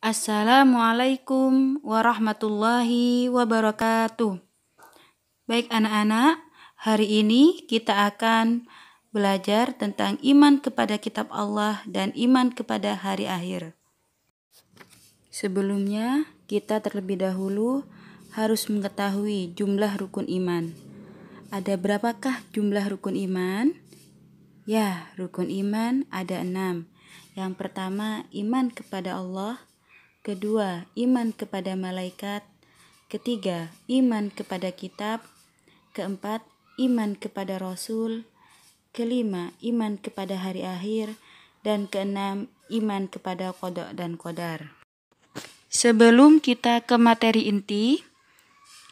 Assalamualaikum warahmatullahi wabarakatuh. Baik anak-anak, hari ini kita akan belajar tentang iman kepada kitab Allah dan iman kepada hari akhir. Sebelumnya, kita terlebih dahulu harus mengetahui jumlah rukun iman. Ada berapakah jumlah rukun iman? Ya, rukun iman ada enam. Yang pertama, iman kepada Allah kedua, iman kepada malaikat, ketiga, iman kepada kitab, keempat, iman kepada rasul, kelima, iman kepada hari akhir, dan keenam, iman kepada kodok dan kodar. Sebelum kita ke materi inti,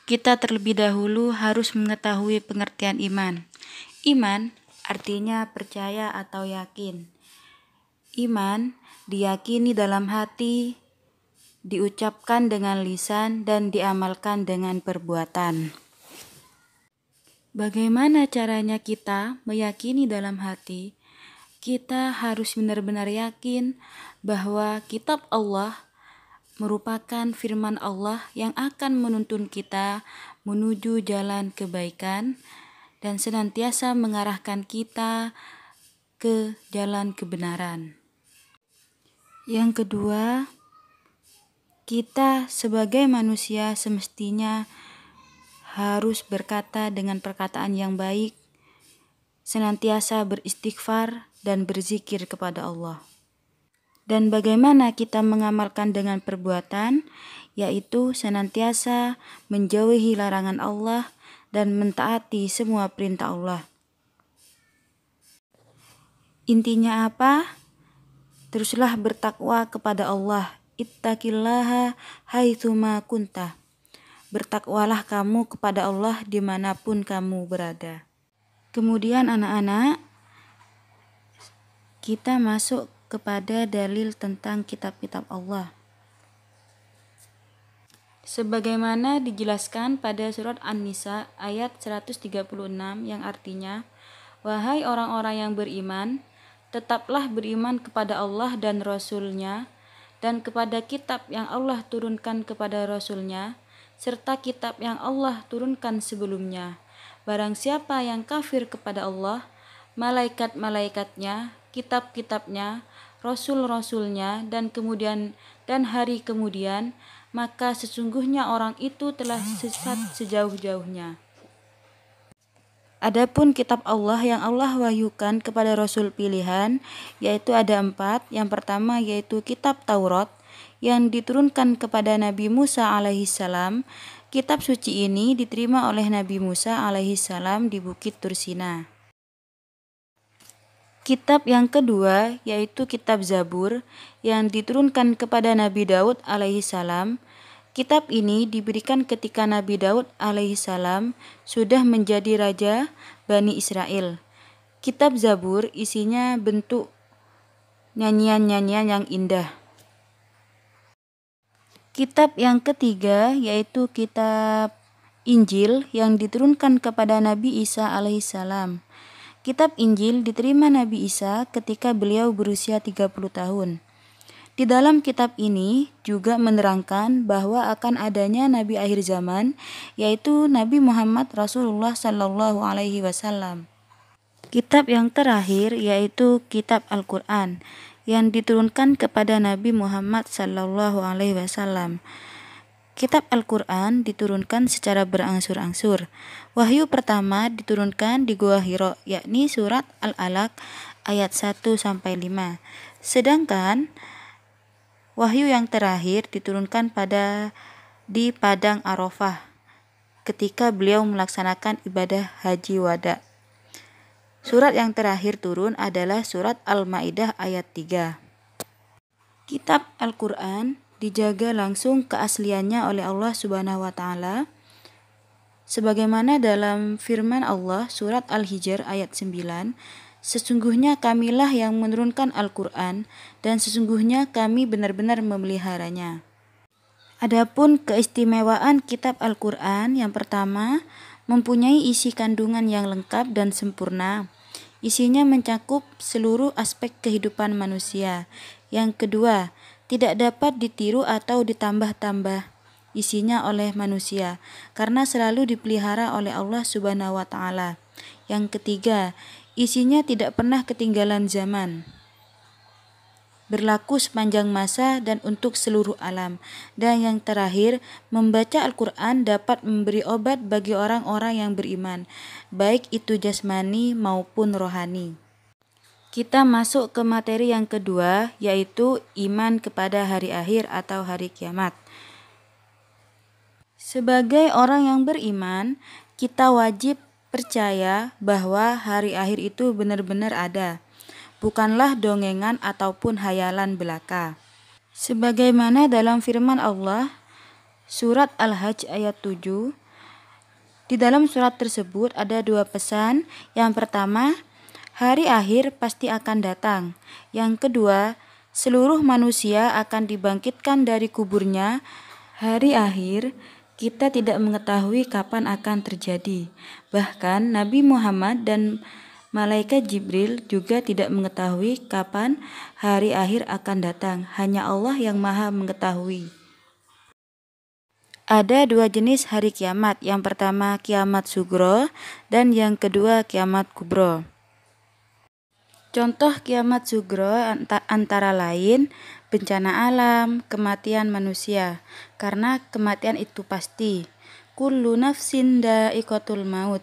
kita terlebih dahulu harus mengetahui pengertian iman. Iman artinya percaya atau yakin. Iman diyakini dalam hati, diucapkan dengan lisan, dan diamalkan dengan perbuatan. Bagaimana caranya kita meyakini dalam hati? Kita harus benar-benar yakin bahwa kitab Allah merupakan firman Allah yang akan menuntun kita menuju jalan kebaikan dan senantiasa mengarahkan kita ke jalan kebenaran. Yang kedua, kita sebagai manusia semestinya harus berkata dengan perkataan yang baik, senantiasa beristighfar dan berzikir kepada Allah. Dan bagaimana kita mengamalkan dengan perbuatan, yaitu senantiasa menjauhi larangan Allah dan mentaati semua perintah Allah. Intinya apa? Teruslah bertakwa kepada Allah ittaqillaha haitsuma kunta. Bertakwalah kamu kepada Allah dimanapun kamu berada. Kemudian anak-anak, kita masuk kepada dalil tentang kitab-kitab Allah. Sebagaimana dijelaskan pada surat An-Nisa ayat 136 yang artinya, Wahai orang-orang yang beriman, tetaplah beriman kepada Allah dan Rasulnya, nya dan kepada kitab yang Allah turunkan kepada Rasulnya, serta kitab yang Allah turunkan sebelumnya. Barang siapa yang kafir kepada Allah, malaikat-malaikatnya, kitab-kitabnya, rasul-rasulnya, dan kemudian dan hari kemudian, maka sesungguhnya orang itu telah sesat sejauh-jauhnya. Adapun kitab Allah yang Allah wahyukan kepada Rasul pilihan, yaitu ada empat. Yang pertama yaitu kitab Taurat yang diturunkan kepada Nabi Musa alaihissalam. Kitab suci ini diterima oleh Nabi Musa alaihissalam di Bukit Tursina. Kitab yang kedua yaitu kitab Zabur yang diturunkan kepada Nabi Daud alaihissalam. Kitab ini diberikan ketika Nabi Daud alaihissalam sudah menjadi raja Bani Israel. Kitab Zabur isinya bentuk nyanyian-nyanyian yang indah. Kitab yang ketiga yaitu kitab Injil yang diturunkan kepada Nabi Isa alaihissalam. Kitab Injil diterima Nabi Isa ketika beliau berusia 30 tahun. Di dalam kitab ini juga menerangkan bahwa akan adanya nabi akhir zaman yaitu Nabi Muhammad Rasulullah Shallallahu alaihi wasallam. Kitab yang terakhir yaitu kitab Al-Qur'an yang diturunkan kepada Nabi Muhammad Shallallahu alaihi wasallam. Kitab Al-Qur'an diturunkan secara berangsur-angsur. Wahyu pertama diturunkan di Gua Hiro yakni surat Al-Alaq ayat 1 sampai 5. Sedangkan Wahyu yang terakhir diturunkan pada di Padang Arafah ketika beliau melaksanakan ibadah haji wada. Surat yang terakhir turun adalah surat Al-Maidah ayat 3. Kitab Al-Qur'an dijaga langsung keasliannya oleh Allah Subhanahu wa taala sebagaimana dalam firman Allah surat Al-Hijr ayat 9 Sesungguhnya kamilah yang menurunkan Al-Quran dan sesungguhnya kami benar-benar memeliharanya. Adapun keistimewaan kitab Al-Quran yang pertama mempunyai isi kandungan yang lengkap dan sempurna. Isinya mencakup seluruh aspek kehidupan manusia. Yang kedua, tidak dapat ditiru atau ditambah-tambah isinya oleh manusia karena selalu dipelihara oleh Allah Subhanahu wa taala. Yang ketiga, Isinya tidak pernah ketinggalan zaman. Berlaku sepanjang masa dan untuk seluruh alam. Dan yang terakhir, membaca Al-Quran dapat memberi obat bagi orang-orang yang beriman, baik itu jasmani maupun rohani. Kita masuk ke materi yang kedua, yaitu iman kepada hari akhir atau hari kiamat. Sebagai orang yang beriman, kita wajib percaya bahwa hari akhir itu benar-benar ada, bukanlah dongengan ataupun hayalan belaka. Sebagaimana dalam firman Allah surat Al-Hajj ayat 7 di dalam surat tersebut ada dua pesan. Yang pertama, hari akhir pasti akan datang. Yang kedua, seluruh manusia akan dibangkitkan dari kuburnya hari akhir kita tidak mengetahui kapan akan terjadi. Bahkan Nabi Muhammad dan malaikat Jibril juga tidak mengetahui kapan hari akhir akan datang. Hanya Allah yang Maha mengetahui. Ada dua jenis hari kiamat. Yang pertama kiamat sugro dan yang kedua kiamat kubro. Contoh kiamat sugro antara lain bencana alam, kematian manusia. Karena kematian itu pasti. Kullu nafsin da'ikotul maut.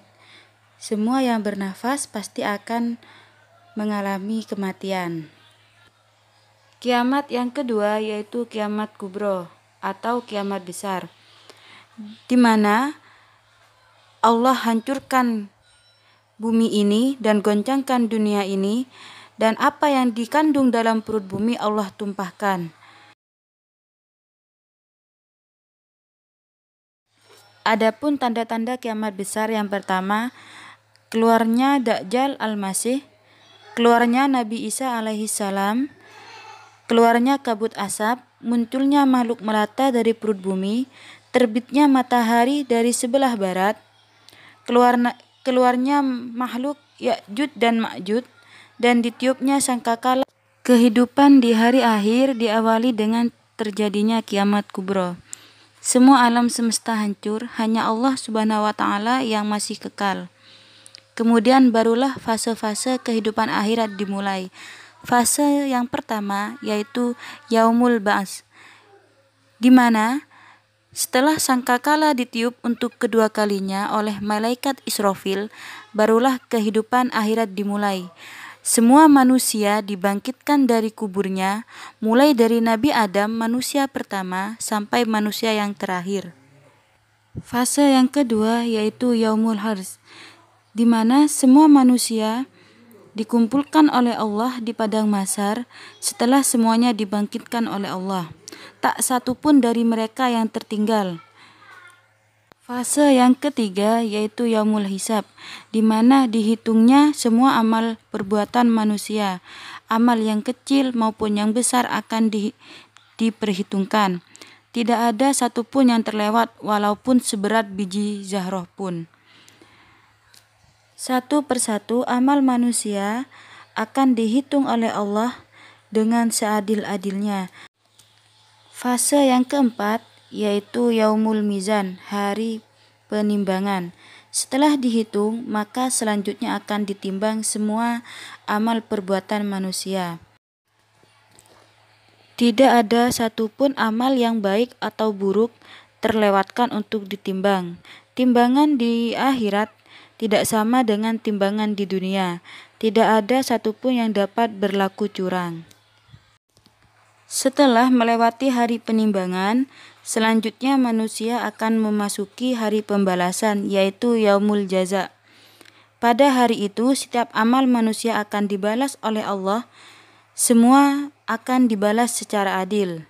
Semua yang bernafas pasti akan mengalami kematian. Kiamat yang kedua yaitu kiamat kubro atau kiamat besar. Di mana Allah hancurkan bumi ini dan goncangkan dunia ini dan apa yang dikandung dalam perut bumi Allah tumpahkan. Adapun tanda-tanda kiamat besar yang pertama, keluarnya Dajjal Al-Masih, keluarnya Nabi Isa alaihi salam, keluarnya kabut asap, munculnya makhluk melata dari perut bumi, terbitnya matahari dari sebelah barat, keluarnya makhluk Ya'jud dan Ma'jud, dan ditiupnya sangkakala. Kehidupan di hari akhir diawali dengan terjadinya kiamat kubro. Semua alam semesta hancur, hanya Allah Subhanahu wa taala yang masih kekal. Kemudian barulah fase-fase kehidupan akhirat dimulai. Fase yang pertama yaitu Yaumul Ba'as. Di mana setelah sangkakala ditiup untuk kedua kalinya oleh malaikat Israfil, barulah kehidupan akhirat dimulai. Semua manusia dibangkitkan dari kuburnya, mulai dari Nabi Adam, manusia pertama, sampai manusia yang terakhir. Fase yang kedua yaitu Yaumul Harz, di mana semua manusia dikumpulkan oleh Allah di padang masar setelah semuanya dibangkitkan oleh Allah. Tak satu pun dari mereka yang tertinggal. Fase yang ketiga yaitu yaumul hisab, di mana dihitungnya semua amal perbuatan manusia. Amal yang kecil maupun yang besar akan di, diperhitungkan. Tidak ada satupun yang terlewat walaupun seberat biji zahroh pun. Satu persatu amal manusia akan dihitung oleh Allah dengan seadil-adilnya. Fase yang keempat yaitu Yaumul Mizan, hari penimbangan. Setelah dihitung, maka selanjutnya akan ditimbang semua amal perbuatan manusia. Tidak ada satupun amal yang baik atau buruk terlewatkan untuk ditimbang. Timbangan di akhirat tidak sama dengan timbangan di dunia. Tidak ada satupun yang dapat berlaku curang. Setelah melewati hari penimbangan, selanjutnya manusia akan memasuki hari pembalasan, yaitu Yaumul Jaza. Pada hari itu, setiap amal manusia akan dibalas oleh Allah. Semua akan dibalas secara adil.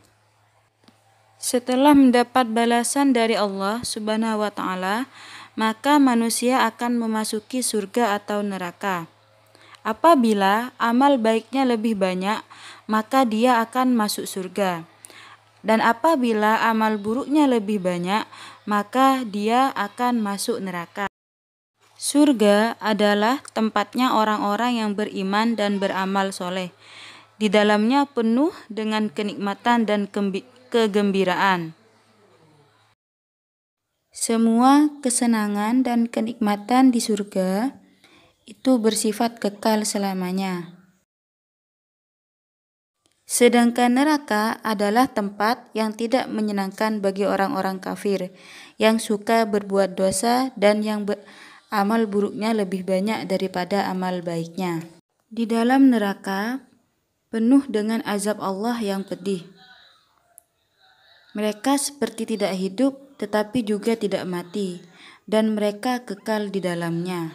Setelah mendapat balasan dari Allah Subhanahu wa Ta'ala, maka manusia akan memasuki surga atau neraka. Apabila amal baiknya lebih banyak, maka dia akan masuk surga. Dan apabila amal buruknya lebih banyak, maka dia akan masuk neraka. Surga adalah tempatnya orang-orang yang beriman dan beramal soleh. Di dalamnya penuh dengan kenikmatan dan kegembiraan. Semua kesenangan dan kenikmatan di surga itu bersifat kekal selamanya. Sedangkan neraka adalah tempat yang tidak menyenangkan bagi orang-orang kafir yang suka berbuat dosa dan yang amal buruknya lebih banyak daripada amal baiknya. Di dalam neraka penuh dengan azab Allah yang pedih. Mereka seperti tidak hidup tetapi juga tidak mati dan mereka kekal di dalamnya.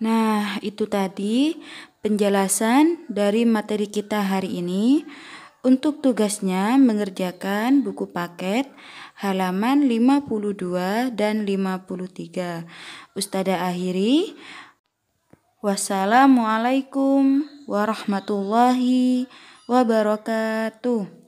Nah, itu tadi penjelasan dari materi kita hari ini. Untuk tugasnya mengerjakan buku paket halaman 52 dan 53. Ustada akhiri. Wassalamualaikum warahmatullahi wabarakatuh.